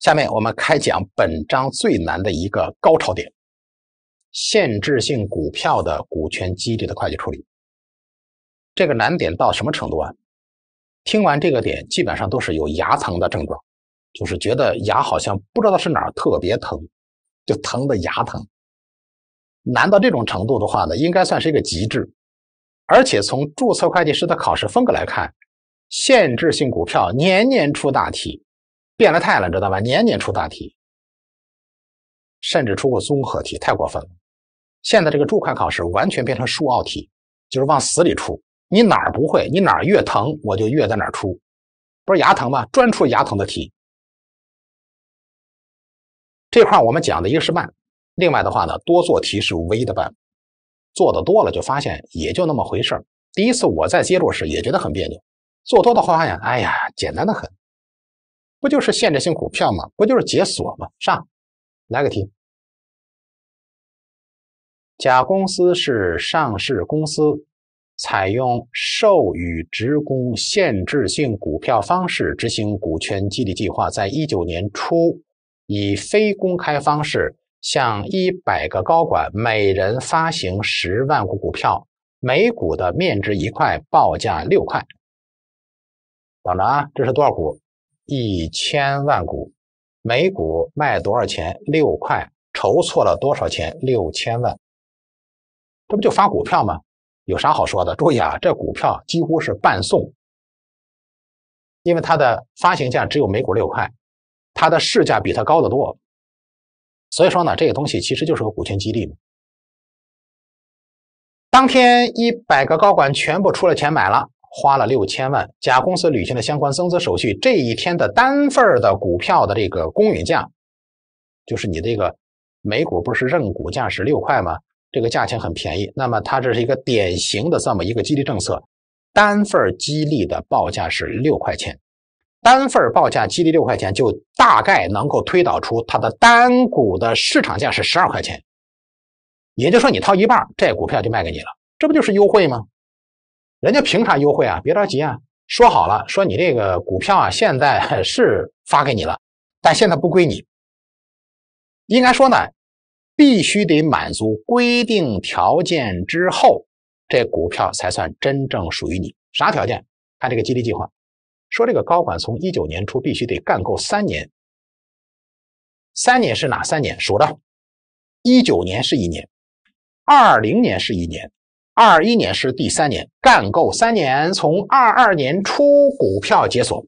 下面我们开讲本章最难的一个高潮点：限制性股票的股权激励的会计处理。这个难点到什么程度啊？听完这个点，基本上都是有牙疼的症状，就是觉得牙好像不知道是哪儿特别疼，就疼的牙疼。难到这种程度的话呢，应该算是一个极致。而且从注册会计师的考试风格来看，限制性股票年年出大题。变了态了，知道吧？年年出大题，甚至出过综合题，太过分了。现在这个注会考试完全变成数奥题，就是往死里出。你哪儿不会，你哪儿越疼，我就越在哪儿出。不是牙疼吗？专出牙疼的题。这块我们讲的一个是慢，另外的话呢，多做题是唯一的办法。做的多了就发现也就那么回事第一次我在接触时也觉得很别扭，做多的话呀，哎呀，简单的很。不就是限制性股票吗？不就是解锁吗？上，来个题。甲公司是上市公司，采用授予职工限制性股票方式执行股权激励计划，在一九年初以非公开方式向一百个高管每人发行十万股股票，每股的面值一块，报价六块。等着啊，这是多少股？一千万股，每股卖多少钱？六块，筹措了多少钱？六千万，这不就发股票吗？有啥好说的？注意啊，这股票几乎是半送，因为它的发行价只有每股六块，它的市价比它高得多，所以说呢，这个东西其实就是个股权激励嘛。当天一百个高管全部出了钱买了。花了六千万，甲公司履行了相关增资手续。这一天的单份的股票的这个公允价，就是你这个每股不是认股价是六块吗？这个价钱很便宜。那么它这是一个典型的这么一个激励政策，单份激励的报价是六块钱，单份报价激励六块钱，就大概能够推导出它的单股的市场价是十二块钱。也就是说，你掏一半，这股票就卖给你了，这不就是优惠吗？人家凭啥优惠啊？别着急啊，说好了，说你这个股票啊，现在 是发给你了，但现在不归你。应该说呢，必须得满足规定条件之后，这股票才算真正属于你。啥条件？看这个激励计划，说这个高管从一九年初必须得干够三年，三年是哪三年？数着，一九年是一年，二零年是一年。二一年是第三年，干够三年，从二二年初股票解锁，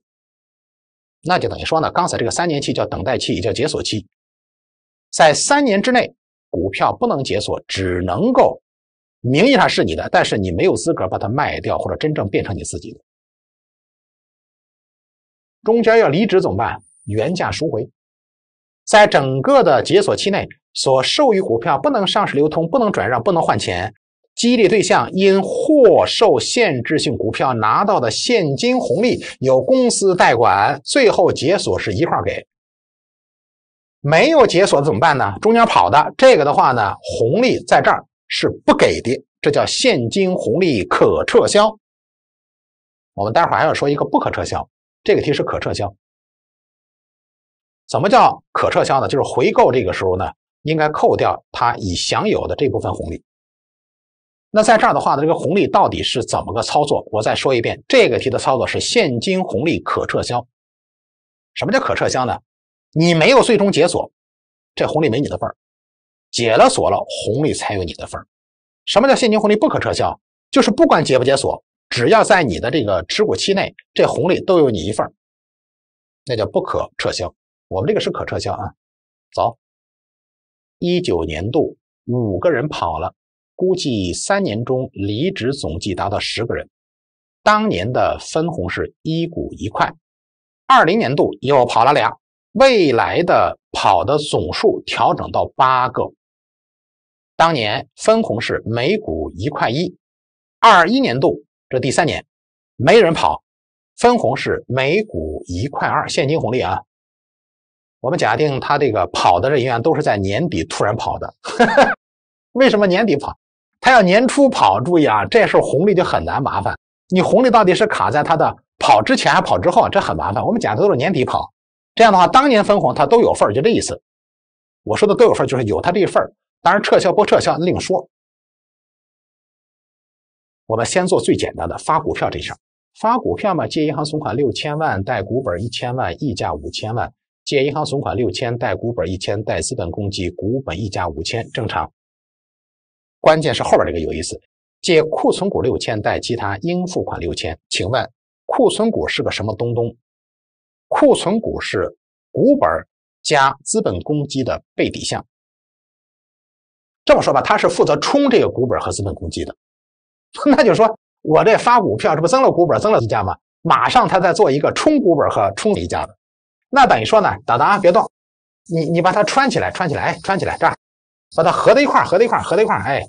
那就等于说呢，刚才这个三年期叫等待期，也叫解锁期，在三年之内，股票不能解锁，只能够名义上是你的，但是你没有资格把它卖掉或者真正变成你自己的。中间要离职怎么办？原价赎回。在整个的解锁期内，所授予股票不能上市流通，不能转让，不能换钱。激励对象因获受限制性股票拿到的现金红利，由公司代管，最后解锁是一块给。没有解锁怎么办呢？中间跑的这个的话呢，红利在这儿是不给的，这叫现金红利可撤销。我们待会儿还要说一个不可撤销，这个题是可撤销。怎么叫可撤销呢？就是回购这个时候呢，应该扣掉他已享有的这部分红利。那在这儿的话呢，这个红利到底是怎么个操作？我再说一遍，这个题的操作是现金红利可撤销。什么叫可撤销呢？你没有最终解锁，这红利没你的份儿；解了锁了，红利才有你的份儿。什么叫现金红利不可撤销？就是不管解不解锁，只要在你的这个持股期内，这红利都有你一份儿。那叫不可撤销。我们这个是可撤销啊。走，一九年度五个人跑了。估计三年中离职总计达到十个人，当年的分红是一股一块，二零年度又跑了俩，未来的跑的总数调整到八个。当年分红是每股一块一，二一年度这第三年没人跑，分红是每股一块二，现金红利啊。我们假定他这个跑的人员都是在年底突然跑的，为什么年底跑？他要年初跑，注意啊，这时候红利就很难麻烦。你红利到底是卡在他的跑之前还跑之后，这很麻烦。我们讲的都是年底跑，这样的话当年分红它都有份，就这意思。我说的都有份，就是有他这份当然撤销不撤销另说。我们先做最简单的发股票这事儿。发股票嘛，借银行存款六千万，贷股本一千万，溢价五千万。借银行存款六千，贷股本一千，贷资本公积股本溢价五千，正常。关键是后边这个有意思，借库存股六千，贷其他应付款六千。请问库存股是个什么东东？库存股是股本加资本公积的备抵项。这么说吧，它是负责冲这个股本和资本公积的。那就说我这发股票，这不增了股本，增了溢价吗？马上他再做一个冲股本和冲溢价的。那等于说呢，达达啊，别动，你你把它穿起来，穿起来，穿起来，这样。把它合在一块合在一块合在一块哎，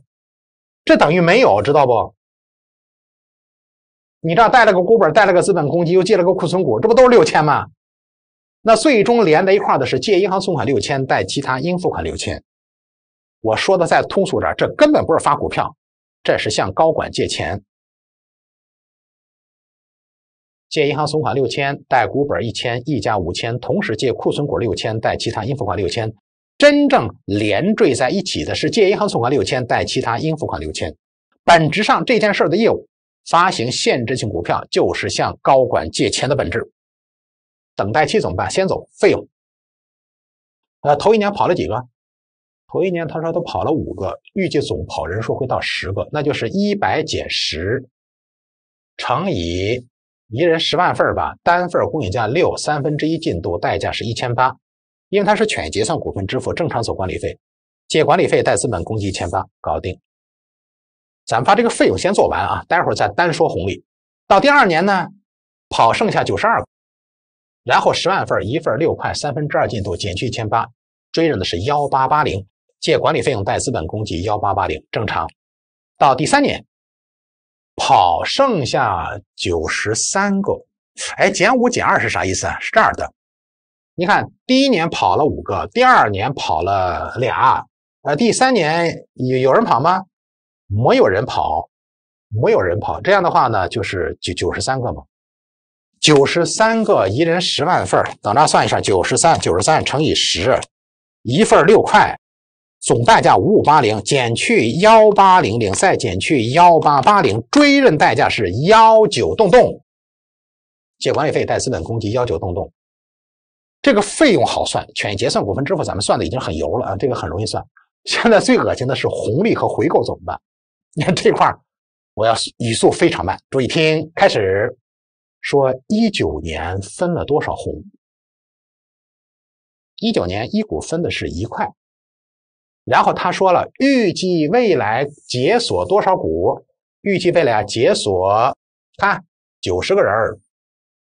这等于没有，知道不？你这带了个股本，带了个资本公积，又借了个库存股，这不都是六千吗？那最终连在一块的是借银行存款六千，贷其他应付款六千。我说的再通俗点这根本不是发股票，这是向高管借钱。借银行存款六千，贷股本一千，溢价五千，同时借库存股六千，贷其他应付款六千。真正连缀在一起的是借银行存款六千，贷其他应付款六千。本质上这件事的业务，发行限制性股票就是向高管借钱的本质。等待期怎么办？先走费用。呃，头一年跑了几个？头一年他说他跑了五个，预计总跑人数会到十个，那就是一百减十乘以一人十万份吧，单份公允价六三分之一进度代价是一千八。因为它是权益结算股份支付，正常走管理费，借管理费，贷资本公积一千八，搞定。咱把这个费用先做完啊，待会儿再单说红利。到第二年呢，跑剩下九十二个，然后十万份，一份六块三分之二进度减去一千八，追认的是幺八八零，借管理费用，贷资本公积幺八八零，正常。到第三年，跑剩下九十三个，哎，减五减二是啥意思啊？是这样的。你看，第一年跑了五个，第二年跑了俩，呃，第三年有有人跑吗？没有人跑，没有人跑。这样的话呢，就是九九十三个嘛，九十三个一人十万份等那算一下，九十三九十三乘以十，一份六块，总代价五五八零，减去幺八零零，再减去幺八八零，追认代价是幺九洞洞，借管理费贷资本公积幺九洞洞。这个费用好算，权益结算股份支付咱们算的已经很油了啊，这个很容易算。现在最恶心的是红利和回购怎么办？你看这块我要语速非常慢，注意听。开始说一九年分了多少红？一九年一股分的是一块。然后他说了，预计未来解锁多少股？预计未来解锁，看九十个人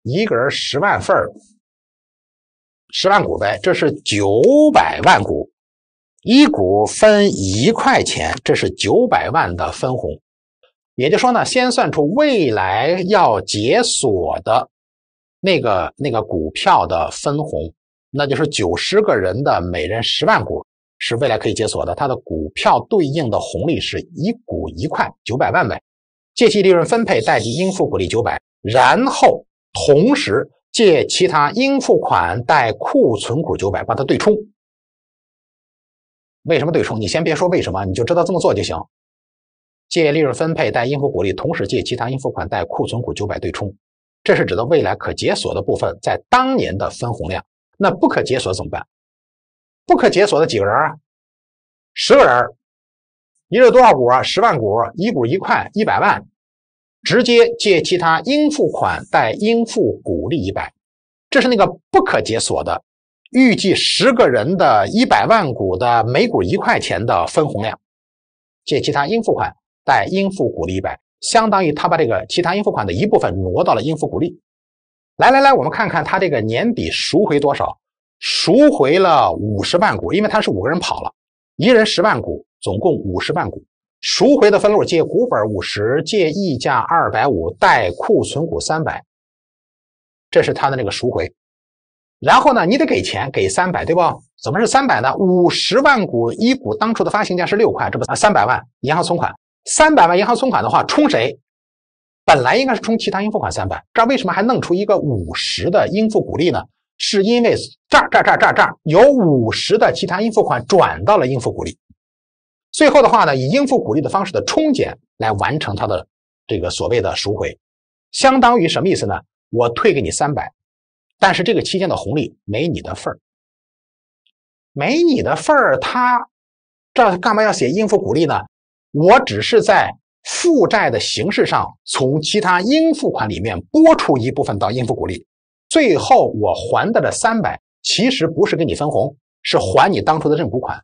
一个人十万份十万股呗，这是九百万股，一股分一块钱，这是九百万的分红。也就说呢，先算出未来要解锁的那个那个股票的分红，那就是九十个人的每人十万股是未来可以解锁的，它的股票对应的红利是一股一块，九百万呗。借息利润分配代替应付股利九百，然后同时。借其他应付款贷库存股九百，把它对冲。为什么对冲？你先别说为什么，你就知道这么做就行。借利润分配贷应付股利，同时借其他应付款贷库存股九百对冲。这是指的未来可解锁的部分在当年的分红量。那不可解锁怎么办？不可解锁的几个人啊？十个人一日多少股啊？十万股，一股一块，一百万。直接借其他应付款带应付股利一百，这是那个不可解锁的，预计十个人的一百万股的每股一块钱的分红量，借其他应付款带应付股利一百，相当于他把这个其他应付款的一部分挪到了应付股利。来来来，我们看看他这个年底赎回多少？赎回了五十万股，因为他是五个人跑了，一人十万股，总共五十万股。赎回的分录借股本五十，借溢价二百五，贷库存股三百。这是他的那个赎回。然后呢，你得给钱，给三百，对吧？怎么是三百呢？五十万股，一股当初的发行价是六块，这不三百万银行存款。三百万银行存款的话，冲谁？本来应该是冲其他应付款三百。这儿为什么还弄出一个五十的应付股利呢？是因为这儿这儿这儿这儿这儿有五十的其他应付款转到了应付股利。最后的话呢，以应付股利的方式的冲减来完成它的这个所谓的赎回，相当于什么意思呢？我退给你三百，但是这个期间的红利没你的份儿，没你的份儿。它这干嘛要写应付股利呢？我只是在负债的形式上从其他应付款里面拨出一部分到应付股利，最后我还的这三百其实不是给你分红，是还你当初的认股款。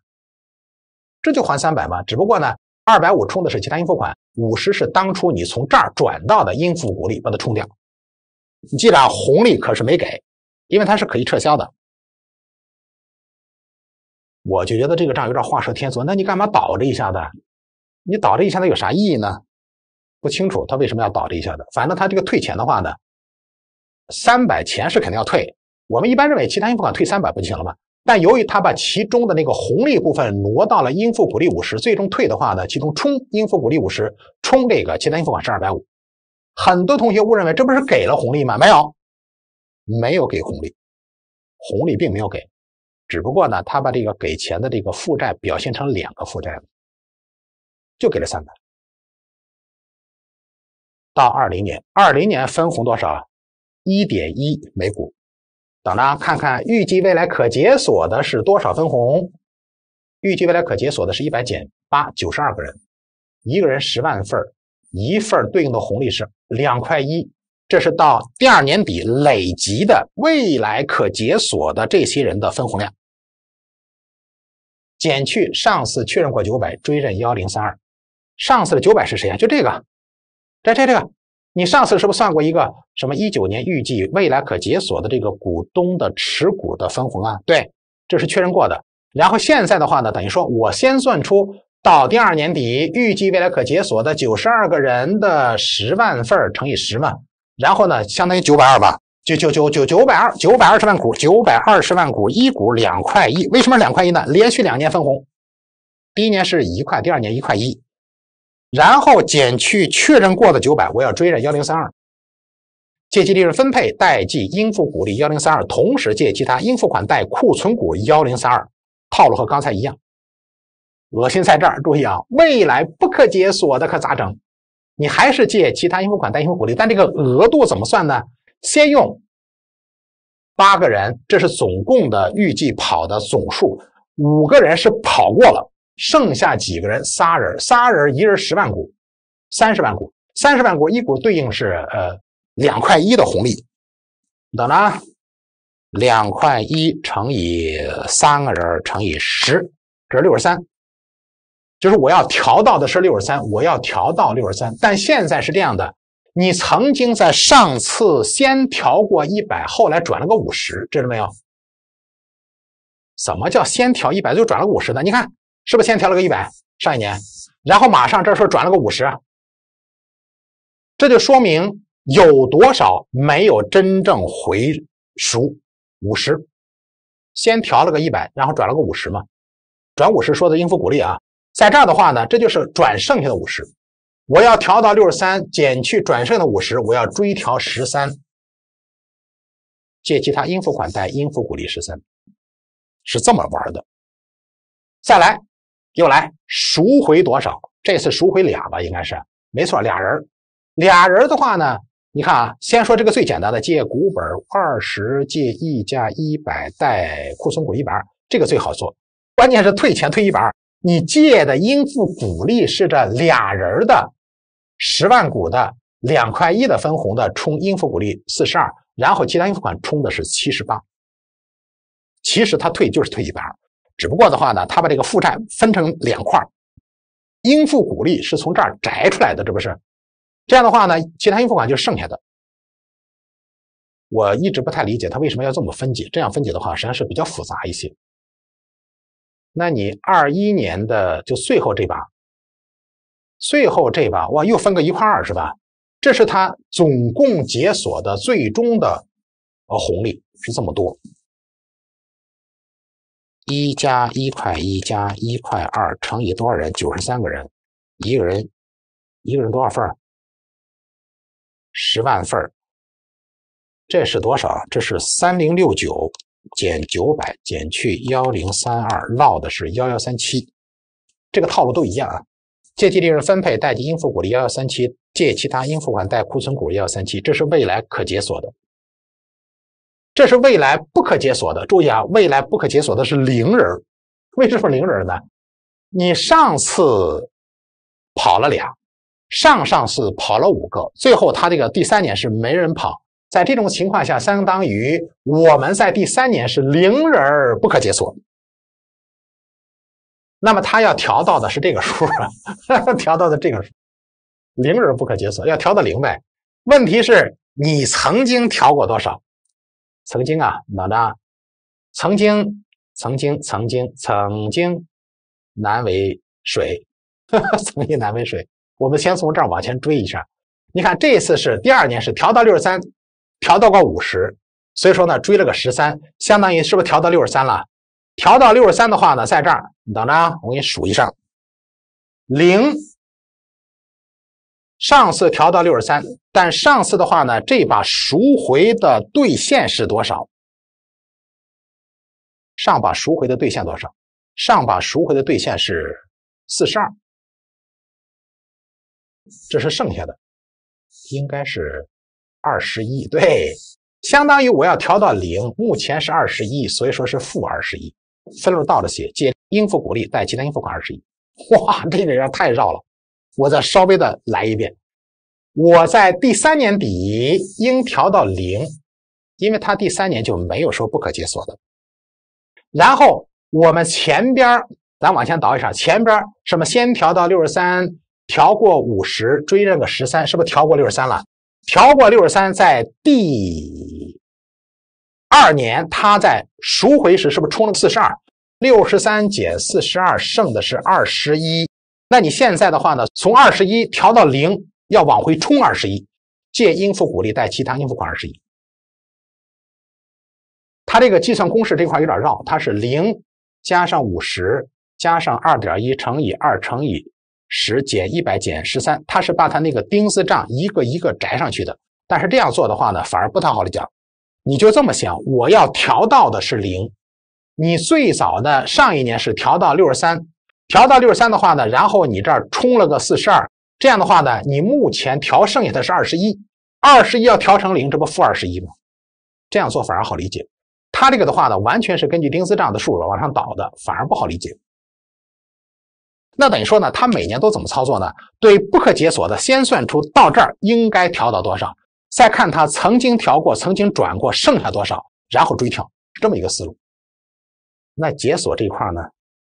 这就还三百嘛，只不过呢，二百五充的是其他应付款，五十是当初你从这儿转到的应付股利，把它冲掉。你记着啊，红利可是没给，因为它是可以撤销的。我就觉得这个账有点画蛇添足，那你干嘛倒着一下子？你倒着一下子有啥意义呢？不清楚他为什么要倒着一下子。反正他这个退钱的话呢，三百钱是肯定要退，我们一般认为其他应付款退三百不就行了吗？但由于他把其中的那个红利部分挪到了应付股利五十，最终退的话呢，其中冲应付股利五十，冲这个其他应付款是二百五。很多同学误认为这不是给了红利吗？没有，没有给红利，红利并没有给，只不过呢，他把这个给钱的这个负债表现成两个负债了，就给了三百。到二零年，二零年分红多少？一点一每股。等着看看，预计未来可解锁的是多少分红？预计未来可解锁的是100减892个人，一个人十万份，一份对应的红利是两块一。这是到第二年底累积的未来可解锁的这些人的分红量，减去上次确认过九百，追认幺零三二。上次的九百是谁啊？就这个，在这这个。你上次是不是算过一个什么一九年预计未来可解锁的这个股东的持股的分红啊？对，这是确认过的。然后现在的话呢，等于说我先算出到第二年底预计未来可解锁的九十二个人的十万份乘以十万，然后呢，相当于九百二吧，九九九九九百二，九百二十万股，九百二十万股，一股两块一。为什么两块一呢？连续两年分红，第一年是一块，第二年一块一。然后减去确认过的九百，我要追认幺零三二，借记利润分配，贷记应付股利幺零三二，同时借其他应付款，贷库存股幺零三二，套路和刚才一样。恶心在这儿，注意啊，未来不可解锁的可咋整？你还是借其他应付款，贷应付股利，但这个额度怎么算呢？先用八个人，这是总共的预计跑的总数，五个人是跑过了。剩下几个人？仨人，仨人，一人十万股，三十万股，三十万股，一股对应是呃两块一的红利，等懂了？两块一乘以三个人乘以十，这是六十三。就是我要调到的是六十三，我要调到六十三。但现在是这样的，你曾经在上次先调过一百，后来转了个五十，知道没有？怎么叫先调一百就转了五十呢？你看。是不是先调了个一百上一年，然后马上这时候转了个五十，这就说明有多少没有真正回赎五十，先调了个一百，然后转了个五十嘛，转五十说的应付股利啊，在这儿的话呢，这就是转剩下的五十，我要调到六十三减去转剩的五十，我要追调十三，借其他应付款贷应付股利十三，是这么玩的，再来。又来赎回多少？这次赎回俩吧，应该是没错，俩人。俩人的话呢，你看啊，先说这个最简单的，借股本二十，借溢价一百，贷库存股一百二，这个最好做。关键是退钱退一百二，你借的应付股利是这俩人的十万股的两块一的分红的冲应付股利四十二，然后其他应付款冲的是七十八。其实他退就是退一百二。只不过的话呢，他把这个负债分成两块，应付股利是从这儿摘出来的，这不是？这样的话呢，其他应付款就剩下的。我一直不太理解他为什么要这么分解，这样分解的话，实际上是比较复杂一些。那你二一年的就最后这把，最后这把，哇，又分个一块二是吧？这是他总共解锁的最终的呃红利是这么多。一加一块一加一块二乘以多少人？九十三个人，一个人一个人多少份儿？十万份儿。这是多少？这是三零六九减九百减去幺零三二，落的是幺幺三七。这个套路都一样啊。借记利润分配，贷记应付股利幺幺三七；借其他应付款，贷库存股幺幺三七。这是未来可解锁的。这是未来不可解锁的，注意啊！未来不可解锁的是零人儿。为什么零人儿呢？你上次跑了俩，上上次跑了五个，最后他这个第三年是没人跑。在这种情况下，相当于我们在第三年是零人不可解锁。那么他要调到的是这个数啊，调到的这个数，零人不可解锁，要调到零呗。问题是，你曾经调过多少？曾经啊，哪着，曾经，曾经，曾经，曾经难为水，曾经难为水。我们先从这儿往前追一下，你看这次是第二年是调到六十三，调到过五十，所以说呢追了个十三，相当于是不是调到六十三了？调到六十三的话呢，在这儿你等着，我给你数一下，零。上次调到六十三，但上次的话呢，这把赎回的兑现是多少？上把赎回的兑现多少？上把赎回的兑现是四十二，这是剩下的，应该是二十一。对，相当于我要调到零，目前是二十一，所以说是负二十一。分路倒着写，借应付股利，带其他应付款二十一。哇，这个人太绕了。我再稍微的来一遍，我在第三年底应调到零，因为他第三年就没有说不可解锁的。然后我们前边儿，咱往前倒一下，前边什么先调到六十三，调过五十，追认个十三，是不是调过六十三了？调过六十三，在第二年他在赎回时是不是冲了四十二？六十三减四十二剩的是二十一。那你现在的话呢？从二十一调到零，要往回冲二十一，借应付股利贷其他应付款二十一。它这个计算公式这块有点绕，它是零加上五十加上二点一乘以二乘以十减一百减十三，它是把它那个丁字账一个一个摘上去的。但是这样做的话呢，反而不太好的讲。你就这么想，我要调到的是零，你最早的上一年是调到六十三。调到六十三的话呢，然后你这儿充了个四十二，这样的话呢，你目前调剩下的是二十一，二十一要调成零，这不负二十一吗？这样做反而好理解。他这个的话呢，完全是根据丁字账的数额往上倒的，反而不好理解。那等于说呢，他每年都怎么操作呢？对不可解锁的，先算出到这儿应该调到多少，再看他曾经调过、曾经转过剩下多少，然后追调，是这么一个思路。那解锁这一块呢？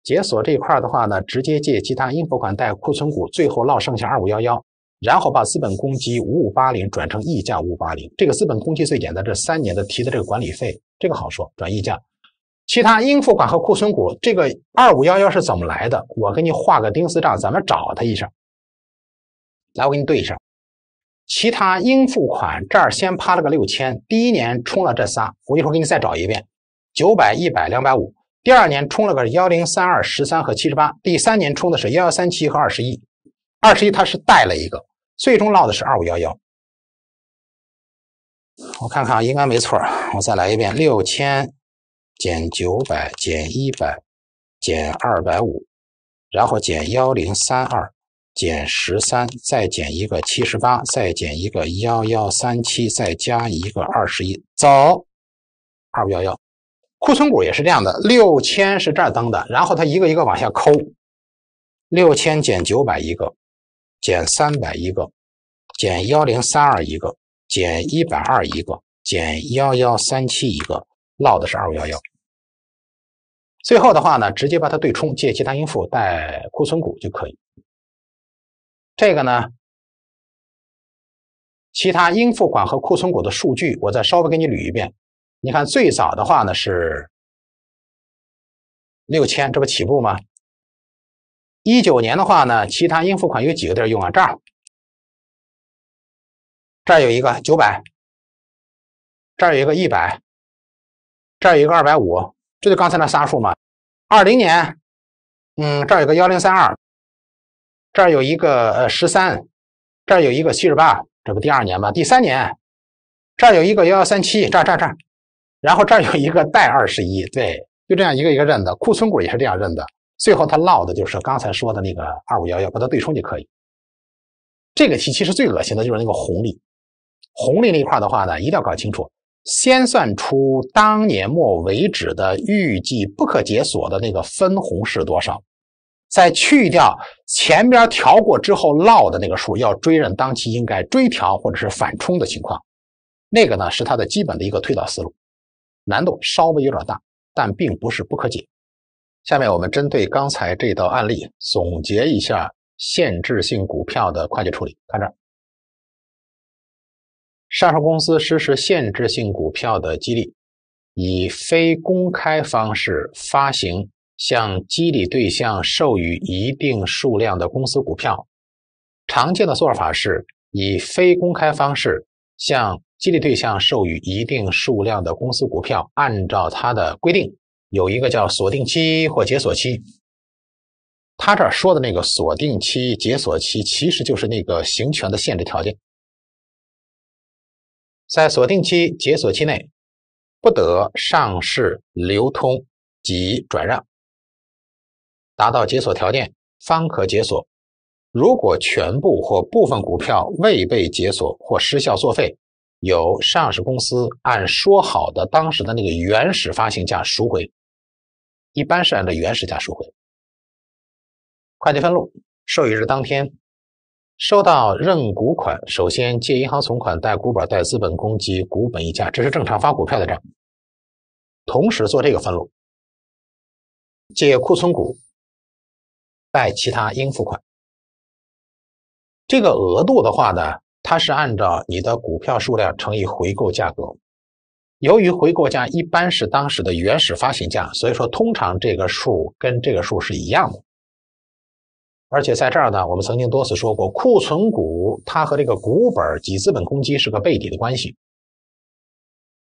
解锁这一块的话呢，直接借其他应付款、贷库存股，最后落剩下二五幺幺，然后把资本公积五五八零转成溢价五八零。这个资本公积最简单，这三年的提的这个管理费，这个好说，转溢价。其他应付款和库存股，这个二五幺幺是怎么来的？我给你画个丁字账，咱们找它一下。来，我给你对一下。其他应付款这儿先趴了个六千，第一年冲了这仨，我一会儿给你再找一遍，九百、一百、两百五。第二年冲了个幺零三二十三和七十八，第三年冲的是幺幺三七和二十一，二十一它是带了一个，最终落的是二五幺幺。我看看啊，应该没错。我再来一遍：六千减九百，减一百，减二百五，然后减幺零三二，减十三，再减一个七十八，再减一个幺幺三七，再加一个二十一，走，二五幺幺。库存股也是这样的，六千是这儿登的，然后它一个一个往下抠，六千减九百一个，减三百一个，减幺零三二一个，减一百二一个，减幺幺三七一个，落的是二五幺幺。最后的话呢，直接把它对冲，借其他应付带库存股就可以。这个呢，其他应付款和库存股的数据，我再稍微给你捋一遍。你看，最早的话呢是六千，这不起步吗？一九年的话呢，其他应付款有几个地儿用啊？这儿，这儿有一个九百，这儿有一个一百，这儿有一个二百五，这就刚才那仨数嘛。二零年，嗯，这儿有个幺零三二，这儿有一个呃十三，这儿有一个七十八，这不第二年吗？第三年，这儿有一个幺幺三七，这儿这儿这儿。然后这儿有一个带二十一，对，就这样一个一个认的，库存股也是这样认的。最后它落的就是刚才说的那个二五幺幺，把它对冲就可以。这个题其实最恶心的就是那个红利，红利那一块的话呢，一定要搞清楚，先算出当年末为止的预计不可解锁的那个分红是多少，再去掉前边调过之后落的那个数，要追认当期应该追调或者是反冲的情况，那个呢是它的基本的一个推导思路。难度稍微有点大，但并不是不可解。下面我们针对刚才这道案例总结一下限制性股票的会计处理。看这儿，上市公司实施限制性股票的激励，以非公开方式发行，向激励对象授予一定数量的公司股票。常见的做法是，以非公开方式向。激励对象授予一定数量的公司股票，按照它的规定，有一个叫锁定期或解锁期。他这儿说的那个锁定期、解锁期，其实就是那个行权的限制条件。在锁定期、解锁期内，不得上市流通及转让。达到解锁条件方可解锁。如果全部或部分股票未被解锁或失效作废。有上市公司按说好的当时的那个原始发行价赎回，一般是按照原始价赎回。会计分录，受益日当天收到认股款，首先借银行存款，贷股本，贷资本公积股本溢价，这是正常发股票的账。同时做这个分录，借库存股，贷其他应付款。这个额度的话呢？它是按照你的股票数量乘以回购价格。由于回购价一般是当时的原始发行价，所以说通常这个数跟这个数是一样的。而且在这儿呢，我们曾经多次说过，库存股它和这个股本及资本公积是个背抵的关系。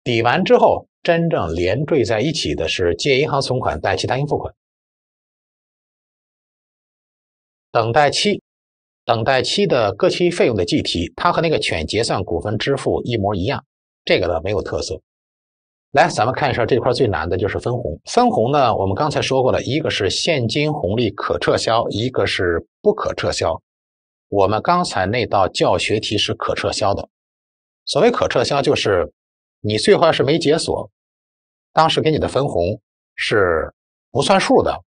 抵完之后，真正连缀在一起的是借银行存款贷其他应付款，等待期。等待期的各期费用的计提，它和那个全结算股份支付一模一样，这个呢没有特色。来，咱们看一下这块最难的就是分红。分红呢，我们刚才说过了，一个是现金红利可撤销，一个是不可撤销。我们刚才那道教学题是可撤销的。所谓可撤销，就是你最坏是没解锁，当时给你的分红是不算数的。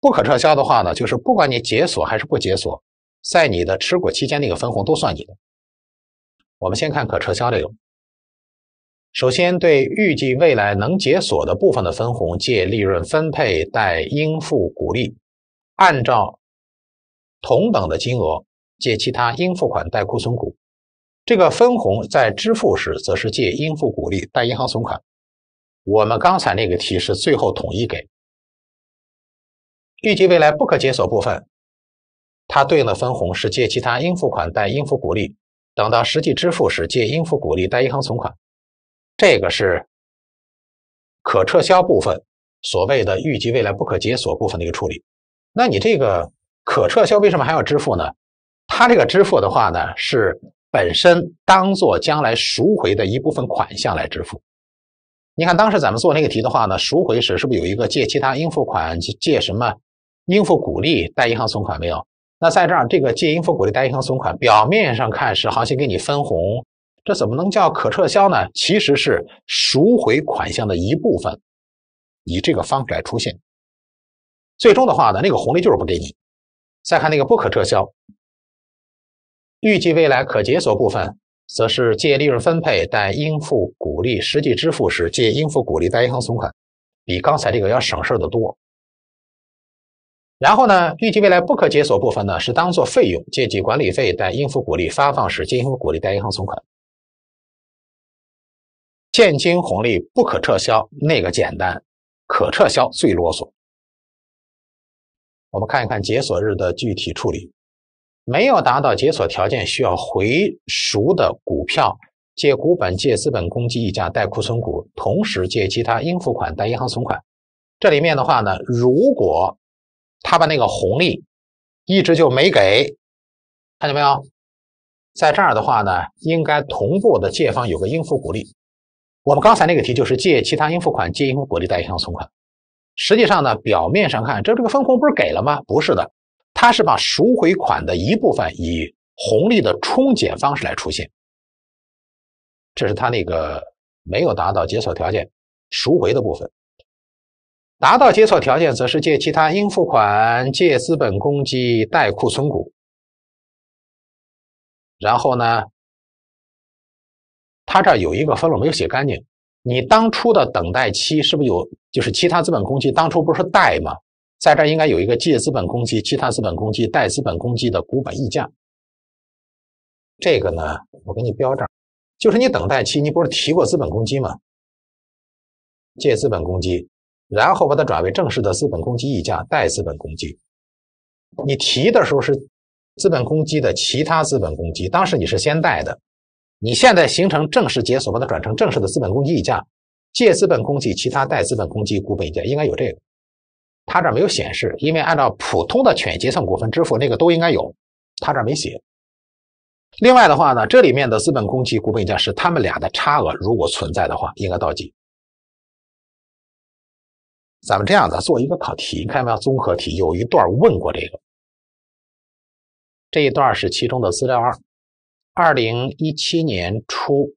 不可撤销的话呢，就是不管你解锁还是不解锁。在你的持股期间，那个分红都算你的。我们先看可撤销内容。首先，对预计未来能解锁的部分的分红，借“利润分配”贷“应付股利”，按照同等的金额借“其他应付款”贷“库存股”。这个分红在支付时，则是借“应付股利”贷“银行存款”。我们刚才那个题是最后统一给预计未来不可解锁部分。它对应的分红是借其他应付款，贷应付股利；等到实际支付时，借应付股利，贷银行存款。这个是可撤销部分，所谓的预计未来不可解锁部分的一个处理。那你这个可撤销为什么还要支付呢？它这个支付的话呢，是本身当做将来赎回的一部分款项来支付。你看当时咱们做那个题的话呢，赎回时是不是有一个借其他应付款，借什么应付股利，贷银行存款？没有。那在这儿，这个借应付股利贷银行存款，表面上看是行情给你分红，这怎么能叫可撤销呢？其实是赎回款项的一部分，以这个方式来出现。最终的话呢，那个红利就是不给你。再看那个不可撤销，预计未来可解锁部分，则是借利润分配但应付股利，实际支付时借应付股利贷银行存款，比刚才这个要省事的多。然后呢？预计未来不可解锁部分呢，是当做费用借记管理费，贷应付股利；发放时借应付股利，贷银行存款。现金红利不可撤销，那个简单；可撤销最啰嗦。我们看一看解锁日的具体处理。没有达到解锁条件需要回赎的股票，借股本，借资本公积溢价，贷库存股，同时借其他应付款，贷银行存款。这里面的话呢，如果他把那个红利一直就没给，看见没有？在这儿的话呢，应该同步的借方有个应付股利。我们刚才那个题就是借其他应付款，借应付股利，贷银行存款。实际上呢，表面上看，这这个分红不是给了吗？不是的，他是把赎回款的一部分以红利的冲减方式来出现。这是他那个没有达到解锁条件赎回的部分。达到接锁条件，则是借其他应付款、借资本公积、贷库存股。然后呢，他这有一个分录没有写干净。你当初的等待期是不是有？就是其他资本公积当初不是贷吗？在这应该有一个借资本公积、其他资本公积、贷资本公积的股本溢价。这个呢，我给你标这儿，就是你等待期，你不是提过资本公积吗？借资本公积。然后把它转为正式的资本公积溢价，贷资本公积。你提的时候是资本公积的其他资本公积，当时你是先贷的。你现在形成正式解锁，把它转成正式的资本公积溢价，借资本公积其他贷资本公积股本溢价，应该有这个。他这没有显示，因为按照普通的权益结算股份支付那个都应该有，他这没写。另外的话呢，这里面的资本公积股本溢价是他们俩的差额，如果存在的话，应该倒记。咱们这样的做一个考题，你看到没有？综合题有一段问过这个，这一段是其中的资料二。二零一七年初，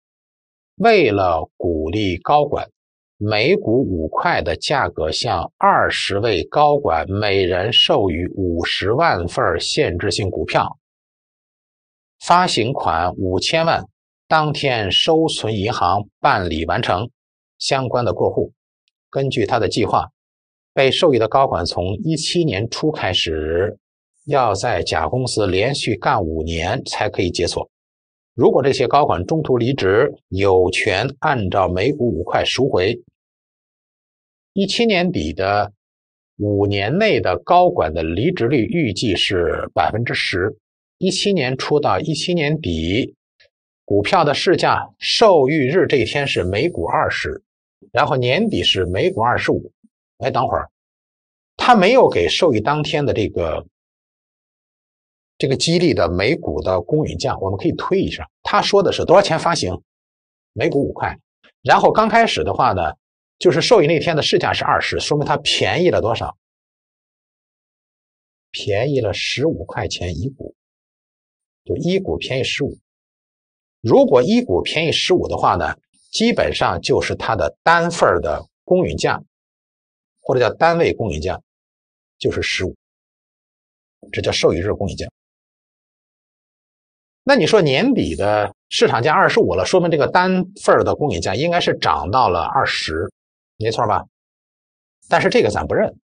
为了鼓励高管，每股五块的价格向二十位高管每人授予五十万份限制性股票，发行款五千万，当天收存银行，办理完成相关的过户。根据他的计划，被授予的高管从一七年初开始要在甲公司连续干五年才可以解锁。如果这些高管中途离职，有权按照每股五块赎回。一七年底的五年内的高管的离职率预计是百分之十。一七年初到一七年底，股票的市价授予日这天是每股二十。然后年底是每股二十五，哎，等会儿，他没有给受益当天的这个这个激励的每股的公允价，我们可以推一下。他说的是多少钱发行？每股五块。然后刚开始的话呢，就是受益那天的市价是二十，说明它便宜了多少？便宜了十五块钱一股，就一股便宜十五。如果一股便宜十五的话呢？基本上就是它的单份的公允价，或者叫单位公允价，就是十五。这叫授予日公允价。那你说年底的市场价二十五了，说明这个单份的公允价应该是涨到了二十，没错吧？但是这个咱不认，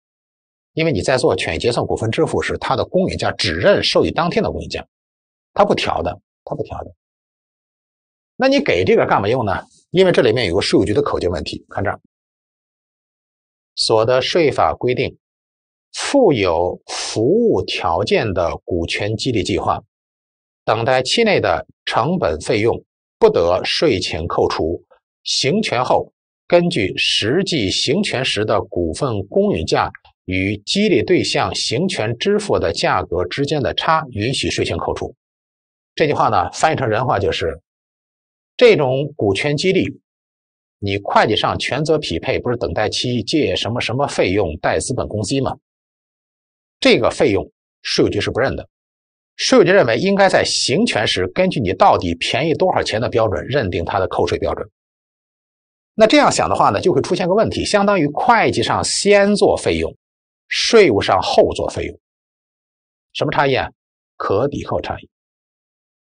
因为你在做权益结算股份支付时，它的公允价只认授予当天的公允价，它不调的，它不调的。那你给这个干嘛用呢？因为这里面有个税务局的口径问题，看这儿，《所得税法》规定，附有服务条件的股权激励计划，等待期内的成本费用不得税前扣除，行权后根据实际行权时的股份公允价与激励对象行权支付的价格之间的差，允许税前扣除。这句话呢，翻译成人话就是。这种股权激励，你会计上权责匹配不是等待期借什么什么费用贷资本公积吗？这个费用税务局是不认的，税务局认为应该在行权时，根据你到底便宜多少钱的标准认定它的扣税标准。那这样想的话呢，就会出现个问题，相当于会计上先做费用，税务上后做费用，什么差异啊？可抵扣差异，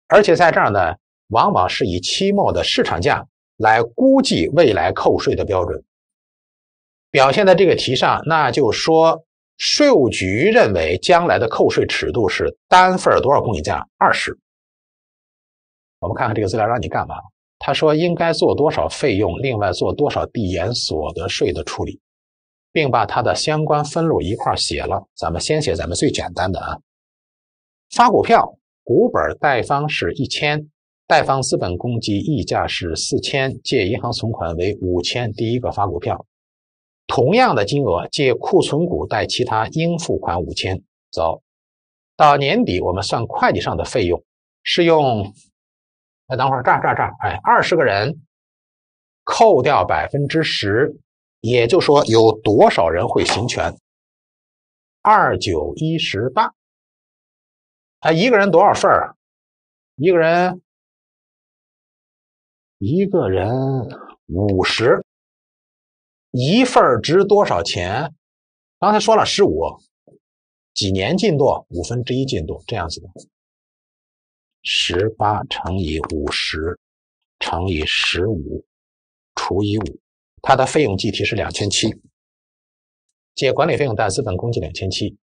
而且在这儿呢。往往是以期末的市场价来估计未来扣税的标准。表现在这个题上，那就说税务局认为将来的扣税尺度是单份多少公里价二十。我们看看这个资料让你干嘛？他说应该做多少费用，另外做多少递延所得税的处理，并把它的相关分录一块写了。咱们先写咱们最简单的啊，发股票股本贷方是一千。贷方资本公积溢价是四千，借银行存款为五千。第一个发股票，同样的金额借库存股，贷其他应付款五千。走到年底，我们算会计上的费用是用，哎，等会儿这儿这儿这儿，哎，二十个人扣掉百分之十，也就说有多少人会行权？二九一十八，哎，一个人多少份儿？一个人。一个人五十，一份值多少钱？刚才说了十五，几年进度五分之一进度这样子的，十八乘以五十乘以十五除以五，它的费用计提是两千七，借管理费用、贷资本公积两千七。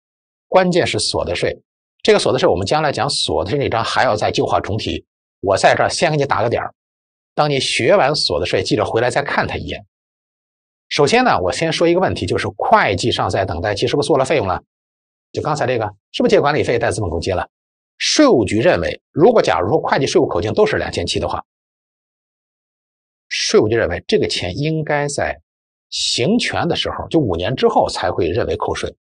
关键是所得税，这个所得税我们将来讲所得税那章还要再旧化重提，我在这儿先给你打个点儿。当你学完所得税，记者回来再看他一眼。首先呢，我先说一个问题，就是会计上在等待期是不是做了费用了？就刚才这个，是不是借管理费贷资本公积了？税务局认为，如果假如说会计税务口径都是两千七的话，税务局认为这个钱应该在行权的时候，就五年之后才会认为扣税。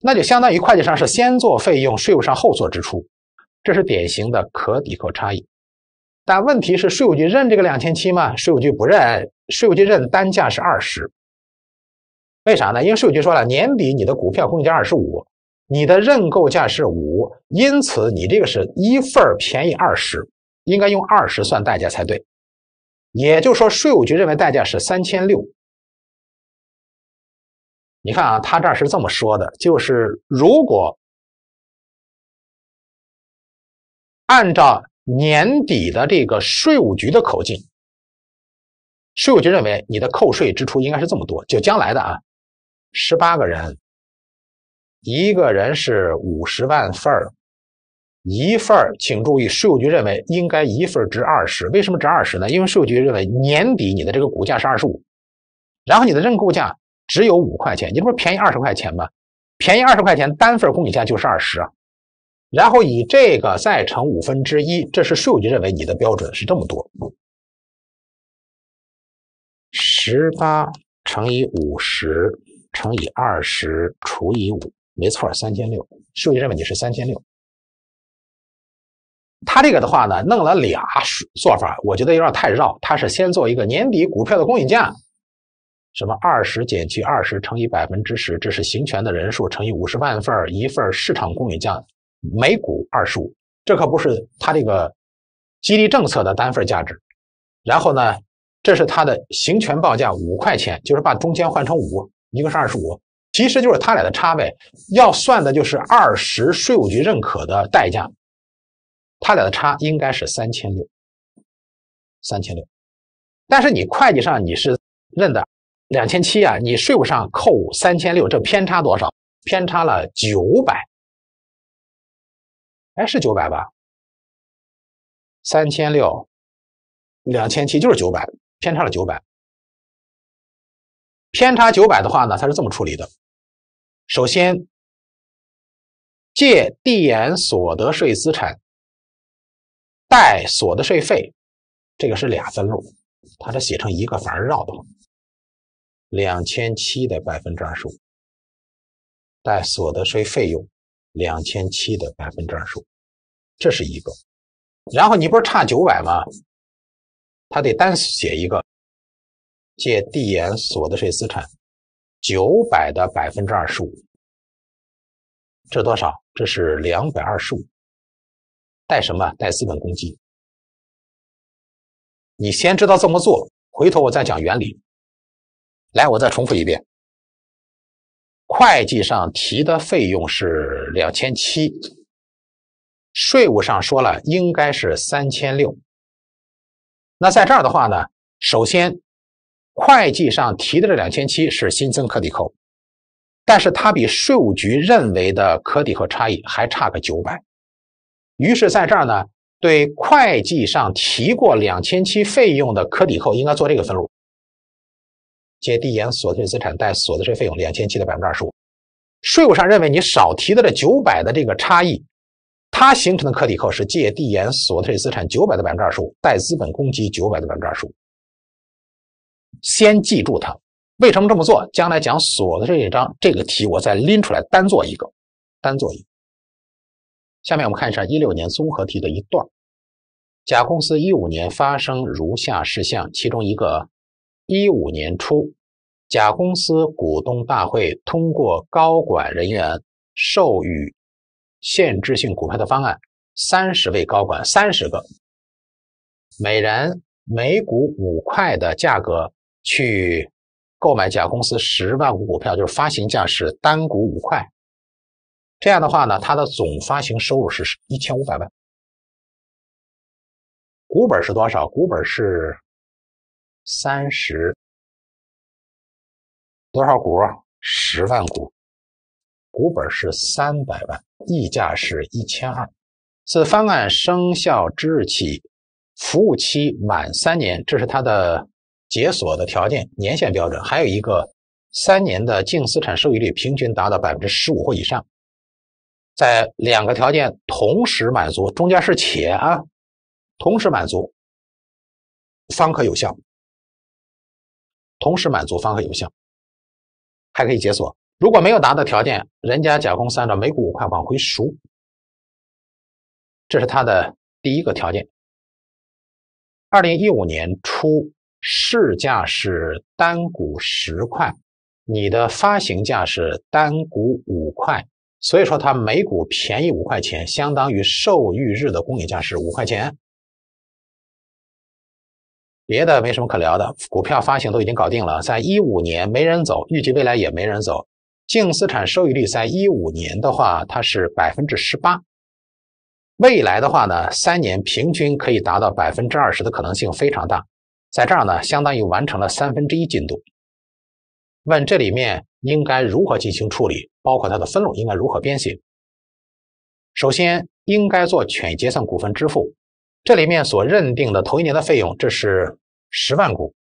那就相当于会计上是先做费用，税务上后做支出，这是典型的可抵扣差异。但问题是，税务局认这个两千七吗？税务局不认，税务局认单价是二十。为啥呢？因为税务局说了，年底你的股票公允价二十五，你的认购价是五，因此你这个是一份便宜二十，应该用二十算代价才对。也就是说，税务局认为代价是三千六。你看啊，他这儿是这么说的，就是如果按照。年底的这个税务局的口径，税务局认为你的扣税支出应该是这么多，就将来的啊，十八个人，一个人是五十万份儿，一份儿，请注意税务局认为应该一份值二十，为什么值二十呢？因为税务局认为年底你的这个股价是二十五，然后你的认购价只有五块钱，你不便宜二十块钱吗？便宜二十块钱，单份供给价就是二十啊。然后以这个再乘五分之一，这是税务局认为你的标准是这么多。十八乘以五十乘以二十除以五，没错，三千六。税务局认为你是三千六。他这个的话呢，弄了俩做法，我觉得有点太绕。他是先做一个年底股票的公允价，什么二十减去二十乘以百分之十，这是行权的人数乘以五十万份一份市场公允价。每股二十五，这可不是它这个激励政策的单份价值。然后呢，这是它的行权报价五块钱，就是把中间换成五，一个是二十五，其实就是它俩的差呗。要算的就是二十税务局认可的代价，它俩的差应该是三千六，三千六。但是你会计上你是认的两千七啊，你税务上扣三千六，这偏差多少？偏差了九百。哎，是九百吧？三千六，两千七，就是九百，偏差了九百。偏差九百的话呢，它是这么处理的：首先借“递延所得税资产”，贷“所得税费”，这个是俩分录，它这写成一个反而绕得慌。两千七的百分之二十五，贷“所得税费用”。两千七的百分之二十五，这是一个。然后你不是差九百吗？他得单写一个借递延所得税资产九百的百分之二十五，这多少？这是两百二十五。带什么？带资本公积。你先知道这么做，回头我再讲原理。来，我再重复一遍。会计上提的费用是两千七，税务上说了应该是三千六。那在这儿的话呢，首先会计上提的这两千七是新增可抵扣，但是它比税务局认为的可抵扣差异还差个九百。于是在这儿呢，对会计上提过两千七费用的可抵扣，应该做这个分录：借递延所得税资产，贷所得税费用两千七的百分之二十五。税务上认为你少提的这九百的这个差异，它形成的可抵扣是借递延所得税资产九百的百分之二十五，贷资本公积九百的百分之二十五。先记住它，为什么这么做？将来讲所得税一章，这个题我再拎出来单做一个，单做一。下面我们看一下一六年综合题的一段甲公司一五年发生如下事项，其中一个一五年初。甲公司股东大会通过高管人员授予限制性股票的方案，三十位高管，三十个，每人每股五块的价格去购买甲公司十万股股票，就是发行价是单股五块。这样的话呢，它的总发行收入是一千五百万。股本是多少？股本是三十。多少股？十万股，股本是三百万，溢价是一千二。自方案生效之日起，服务期满三年，这是它的解锁的条件年限标准。还有一个三年的净资产收益率平均达到百分之十五或以上，在两个条件同时满足，中间是且啊，同时满足方可有效，同时满足方可有效。还可以解锁。如果没有达到条件，人家甲公司按照每股五块往回赎。这是他的第一个条件。二零一五年初市价是单股十块，你的发行价是单股五块，所以说它每股便宜五块钱，相当于授予日的公允价是五块钱。别的没什么可聊的，股票发行都已经搞定了，在一五年没人走，预计未来也没人走。净资产收益率在一五年的话，它是百分之十八，未来的话呢，三年平均可以达到百分之二十的可能性非常大，在这儿呢，相当于完成了三分之一进度。问这里面应该如何进行处理，包括它的分录应该如何编写？首先应该做权益结算股份支付。这里面所认定的头一年的费用，这是十万股，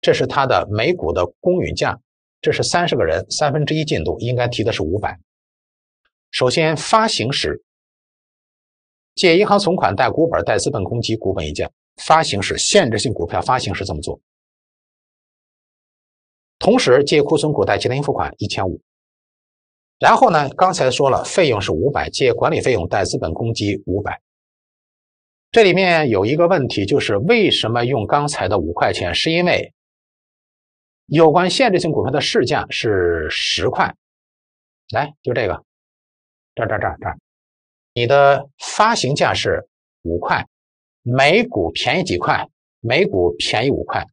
这是它的每股的公允价，这是三十个人三分之一进度，应该提的是五百。首先发行时借银行存款、贷股本、贷资本公积、股本溢价。发行时限制性股票发行时怎么做？同时借库存股、贷其他应付款一千五。然后呢，刚才说了费用是五百，借管理费用、贷资本公积五百。这里面有一个问题，就是为什么用刚才的五块钱？是因为有关限制性股份的市价是十块。来，就这个，这儿这儿这儿这儿，你的发行价是五块，每股便宜几块？每股便宜五块。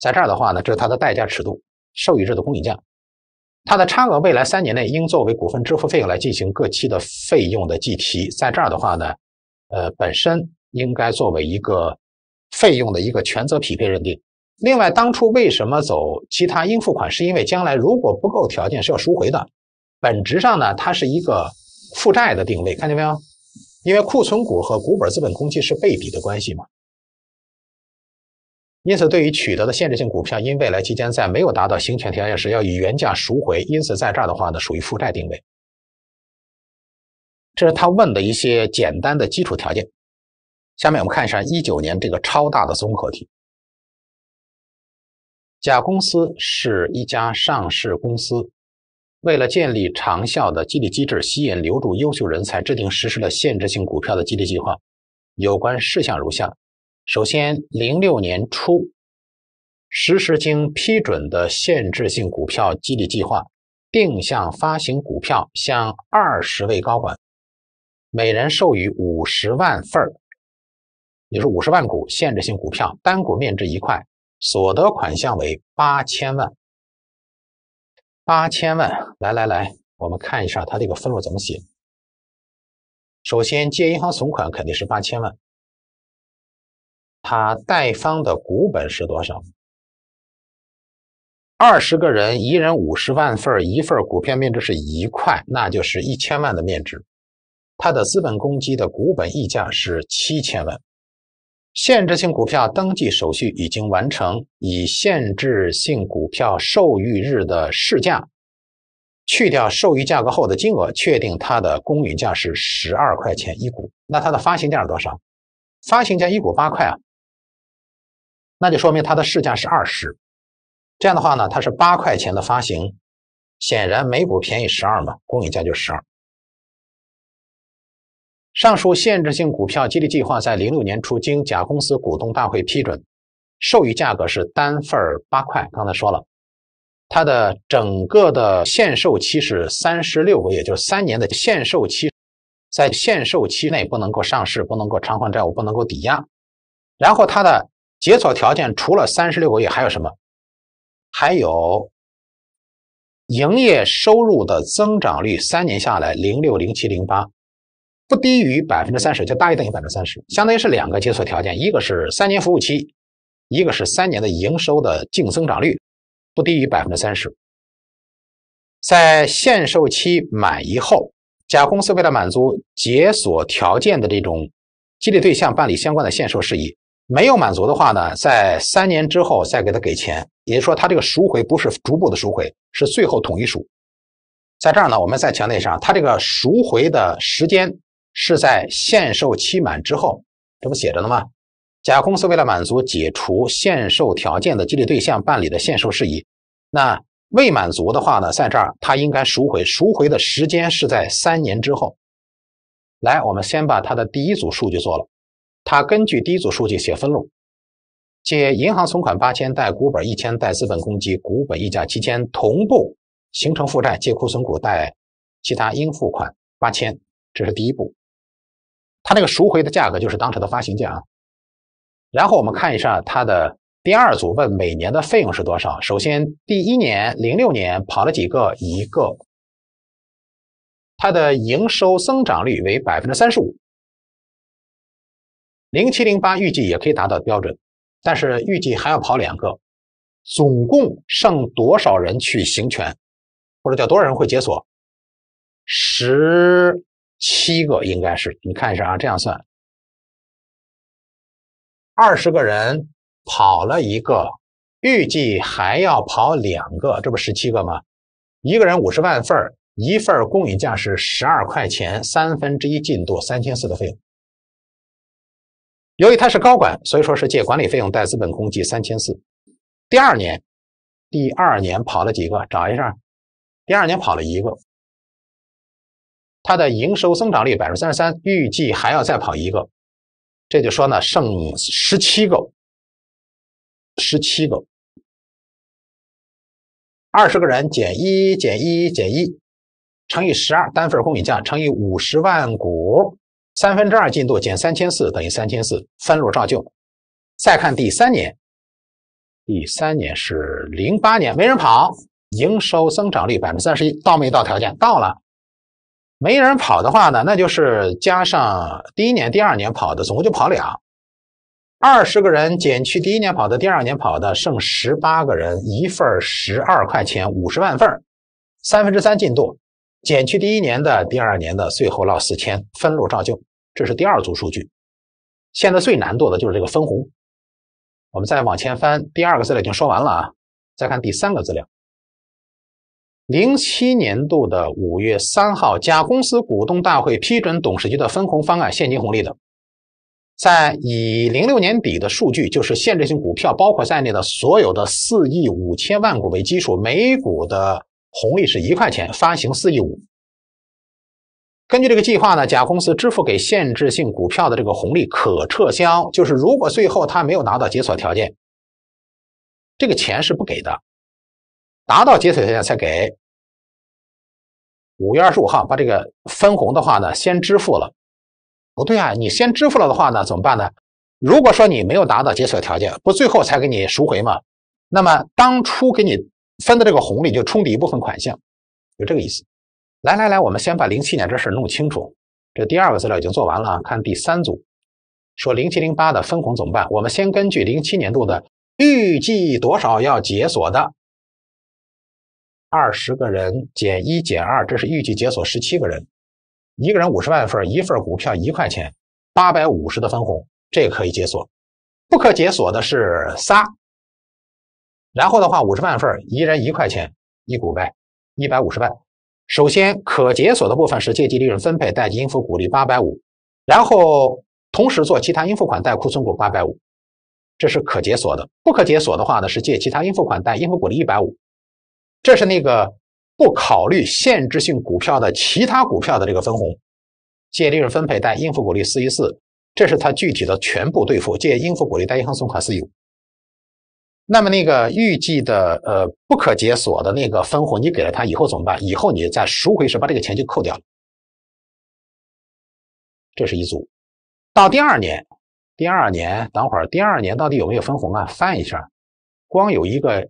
在这儿的话呢，这是它的代价尺度，受益日的公允价，它的差额未来三年内应作为股份支付费用来进行各期的费用的计提。在这儿的话呢。呃，本身应该作为一个费用的一个权责匹配认定。另外，当初为什么走其他应付款？是因为将来如果不够条件是要赎回的。本质上呢，它是一个负债的定位，看见没有？因为库存股和股本资本公积是背比的关系嘛。因此，对于取得的限制性股票，因未来期间在没有达到行权条件时要以原价赎回，因此在这儿的话呢，属于负债定位。这是他问的一些简单的基础条件。下面我们看一下一九年这个超大的综合题。甲公司是一家上市公司，为了建立长效的激励机制，吸引留住优秀人才，制定实施了限制性股票的激励计划。有关事项如下：首先，零六年初实施经批准的限制性股票激励计划，定向发行股票向二十位高管。每人授予五十万份儿，也是五十万股限制性股票，单股面值一块，所得款项为八千万。八千万，来来来，我们看一下它这个分录怎么写。首先借银行存款肯定是八千万，它贷方的股本是多少？二十个人，一人五十万份一份股票面值是一块，那就是一千万的面值。它的资本公积的股本溢价是七千万，限制性股票登记手续已经完成，以限制性股票授予日的市价去掉授予价格后的金额确定它的公允价是十二块钱一股。那它的发行价是多少？发行价一股八块啊，那就说明它的市价是二十。这样的话呢，它是八块钱的发行，显然每股便宜十二嘛，公允价就十二。上述限制性股票激励计划在零六年初经甲公司股东大会批准，授予价格是单份八块。刚才说了，它的整个的限售期是三十六个月，就是三年的限售期。在限售期内不能够上市，不能够偿还债务，不能够抵押。然后它的解锁条件除了三十六个月还有什么？还有营业收入的增长率，三年下来零六零七零八。不低于百分之三十，就大于等于百分之三十，相当于是两个解锁条件，一个是三年服务期，一个是三年的营收的净增长率不低于百分之三十。在限售期满以后，甲公司为了满足解锁条件的这种激励对象办理相关的限售事宜，没有满足的话呢，在三年之后再给他给钱，也就是说，他这个赎回不是逐步的赎回，是最后统一赎。在这儿呢，我们再强调一下，他这个赎回的时间。是在限售期满之后，这不写着呢吗？甲公司为了满足解除限售条件的激励对象办理的限售事宜，那未满足的话呢？在这儿他应该赎回，赎回的时间是在三年之后。来，我们先把他的第一组数据做了，他根据第一组数据写分录：借银行存款八千，贷股本一千，贷资本公积股本溢价七千，同步形成负债，借库存股，贷其他应付款八千。这是第一步。它那个赎回的价格就是当时的发行价啊。然后我们看一下它的第二组问每年的费用是多少。首先第一年零六年跑了几个？一个。它的营收增长率为百分之三十五。零七零八预计也可以达到标准，但是预计还要跑两个。总共剩多少人去行权，或者叫多少人会解锁？十。七个应该是，你看一下啊，这样算，二十个人跑了一个，预计还要跑两个，这不十七个吗？一个人五十万份一份公允价是十二块钱，三分之一进度三千四的费用。由于他是高管，所以说是借管理费用带资本公积三千四。第二年，第二年跑了几个？找一下，第二年跑了一个。它的营收增长率百分之三十三，预计还要再跑一个，这就说呢，剩十七个，十七个，二十个人减一减一减一，乘以十二单份供应价，乘以五十万股，三分之二进度减三千四等于三千四，分路照旧。再看第三年，第三年是零八年，没人跑，营收增长率百分之三十一，到没到条件？到了。没人跑的话呢，那就是加上第一年、第二年跑的，总共就跑俩，二十个人减去第一年跑的、第二年跑的，剩十八个人，一份十二块钱，五十万份三分之三进度，减去第一年的、第二年的，最后落四千，分路照旧。这是第二组数据。现在最难做的就是这个分红。我们再往前翻，第二个资料已经说完了啊，再看第三个资料。零七年度的五月三号，甲公司股东大会批准董事局的分红方案，现金红利的，在以零六年底的数据，就是限制性股票包括在内的所有的四亿五千万股为基数，每股的红利是一块钱，发行四亿五。根据这个计划呢，甲公司支付给限制性股票的这个红利可撤销，就是如果最后他没有拿到解锁条件，这个钱是不给的。达到解锁条件才给。五月二十五号把这个分红的话呢，先支付了。不对啊，你先支付了的话呢，怎么办呢？如果说你没有达到解锁条件，不最后才给你赎回吗？那么当初给你分的这个红利就冲抵一部分款项，就这个意思。来来来，我们先把零七年这事儿弄清楚。这第二个资料已经做完了，看第三组，说零七零八的分红怎么办？我们先根据零七年度的预计多少要解锁的。二十个人减一减二，这是预计解锁十七个人，一个人五十万份，一份股票一块钱，八百五十的分红，这可以解锁。不可解锁的是仨，然后的话，五十万份，一人一块钱，一股呗，一百五十万。首先可解锁的部分是借记利润分配贷应付股利八百五，然后同时做其他应付款贷库存股八百五，这是可解锁的。不可解锁的话呢，是借其他应付款贷应付股利一百五。这是那个不考虑限制性股票的其他股票的这个分红，借利润分配贷应付股利四一四，这是它具体的全部兑付，借应付股利贷银行存款四一五。那么那个预计的呃不可解锁的那个分红，你给了他以后怎么办？以后你再赎回时把这个钱就扣掉了。这是一组。到第二年，第二年等会儿，第二年到底有没有分红啊？翻一下，光有一个。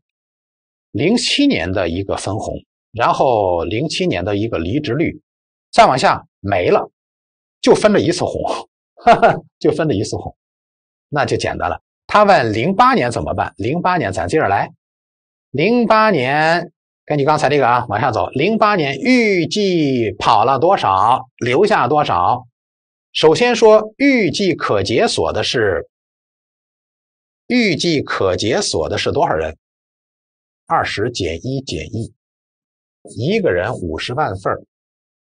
零七年的一个分红，然后零七年的一个离职率，再往下没了，就分了一次红，就分了一次红，那就简单了。他问零八年怎么办？零八年咱接着来。零八年根据刚才这个啊，往下走。零八年预计跑了多少，留下多少？首先说预计可解锁的是，预计可解锁的是多少人？二十减一减一，一个人五十万份儿，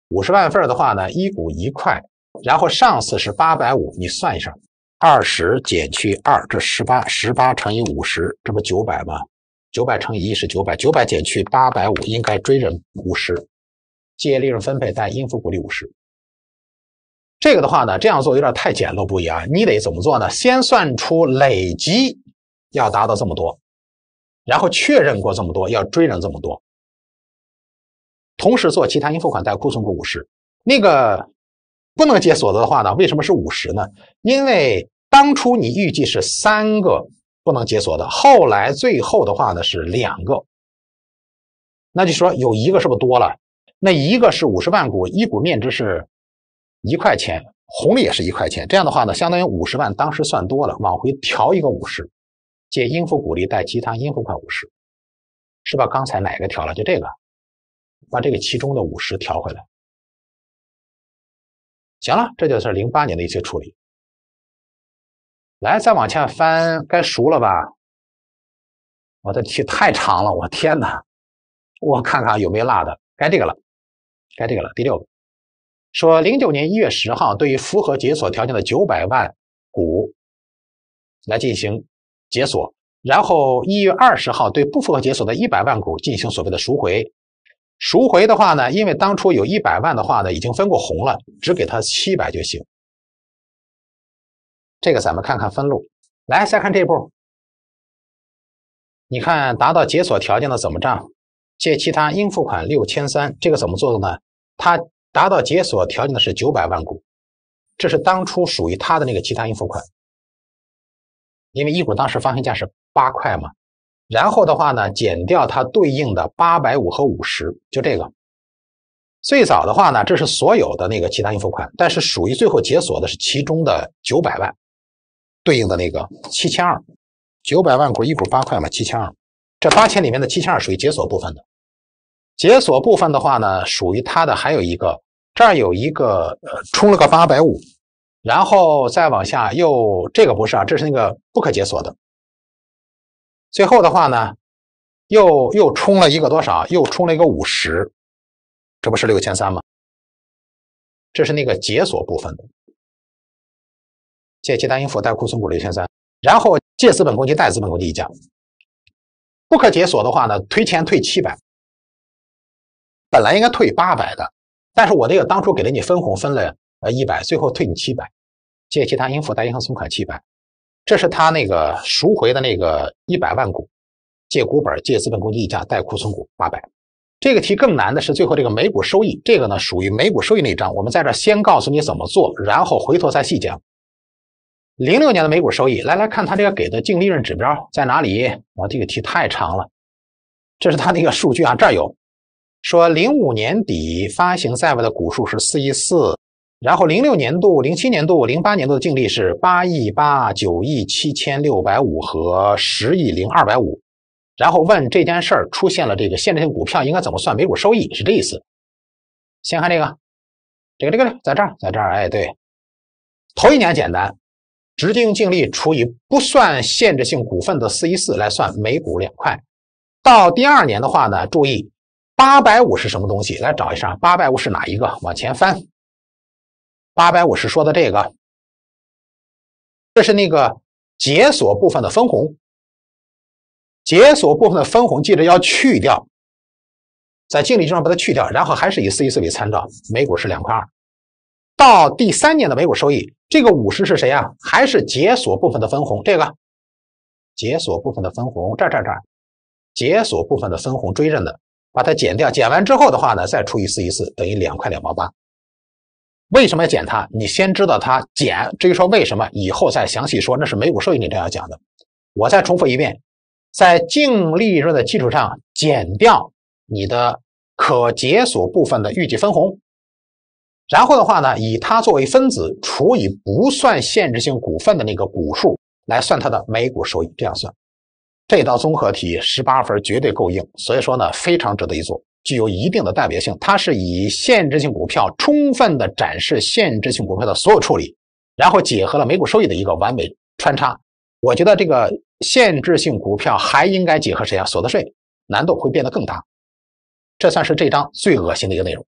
五十万份儿的话呢，一股一块，然后上次是八百五，你算一下，二十减去二，这十八十八乘以五十，这不九百吗？九百乘以一，是九百，九百减去八百五，应该追人五十，借利润分配，贷应付股利五十。这个的话呢，这样做有点太简陋不一样，你得怎么做呢？先算出累积要达到这么多。然后确认过这么多，要追认这么多，同时做其他应付款贷库存股五十，那个不能解锁的话呢？为什么是五十呢？因为当初你预计是三个不能解锁的，后来最后的话呢是两个，那就说有一个是不是多了？那一个是五十万股，一股面值是一块钱，红利也是一块钱，这样的话呢，相当于五十万当时算多了，往回调一个五十。借应付股利带其他应付款五十，是把刚才哪个调了？就这个，把这个其中的五十调回来。行了，这就是零八年的一些处理。来，再往下翻，该熟了吧？我的天，太长了！我天哪，我看看有没有落的，该这个了，该这个了。第六个，说零九年一月十号，对于符合解锁条件的九百万股，来进行。解锁，然后一月二十号对不符合解锁的一百万股进行所谓的赎回。赎回的话呢，因为当初有一百万的话呢已经分过红了，只给他七百就行。这个咱们看看分录，来再看这步。你看达到解锁条件的怎么账？借其他应付款六千三，这个怎么做的呢？他达到解锁条件的是九百万股，这是当初属于他的那个其他应付款。因为一股当时发行价是八块嘛，然后的话呢，减掉它对应的八百五和五十，就这个。最早的话呢，这是所有的那个其他应付款，但是属于最后解锁的是其中的九百万，对应的那个七千二，九百万股，一股八块嘛，七千二。这八千里面的七千二属于解锁部分的，解锁部分的话呢，属于它的还有一个，这儿有一个呃，充了个八百五。然后再往下，又这个不是啊，这是那个不可解锁的。最后的话呢，又又充了一个多少？又充了一个五十，这不是六千三吗？这是那个解锁部分的。借其他应付贷库存股六千三，然后借资本公积贷资本公积一价。不可解锁的话呢，退钱退七百。本来应该退八百的，但是我那个当初给了你分红分了呃一百，最后退你七百。借其他应付，贷银行存款七百，这是他那个赎回的那个一百万股，借股本，借资本公积溢价，贷库存股八百。这个题更难的是最后这个每股收益，这个呢属于每股收益那一章，我们在这先告诉你怎么做，然后回头再细讲。零六年的每股收益，来来看他这个给的净利润指标在哪里？啊，这个题太长了，这是他那个数据啊，这儿有说零五年底发行在外的股数是四亿四。然后零六年度、零七年度、零八年度的净利是八亿八、九亿七千六百五和十亿零二百五。然后问这件事儿出现了这个限制性股票应该怎么算每股收益是这意思？先看这个，这个这个在这儿在这儿哎对，头一年简单，直接用净利除以不算限制性股份的四一四来算每股两块。到第二年的话呢，注意八百五是什么东西？来找一下，八百五是哪一个？往前翻。八百五十说的这个，这是那个解锁部分的分红，解锁部分的分红记着要去掉，在净利润上把它去掉，然后还是以四一四为参照，每股是两块二。到第三年的每股收益，这个五十是谁呀？还是解锁部分的分红，这个解锁部分的分红，这这这，解锁部分的分红追认的，把它减掉，减完之后的话呢，再除以四一四，等于两块两毛八。为什么要减它？你先知道它减，至于说为什么，以后再详细说。那是每股收益你这样讲的。我再重复一遍，在净利润的基础上减掉你的可解锁部分的预计分红，然后的话呢，以它作为分子除以不算限制性股份的那个股数来算它的每股收益。这样算，这道综合题十八分绝对够硬，所以说呢非常值得一做。具有一定的代表性，它是以限制性股票充分的展示限制性股票的所有处理，然后结合了每股收益的一个完美穿插。我觉得这个限制性股票还应该结合谁啊？所得税难度会变得更大。这算是这张最恶心的一个内容。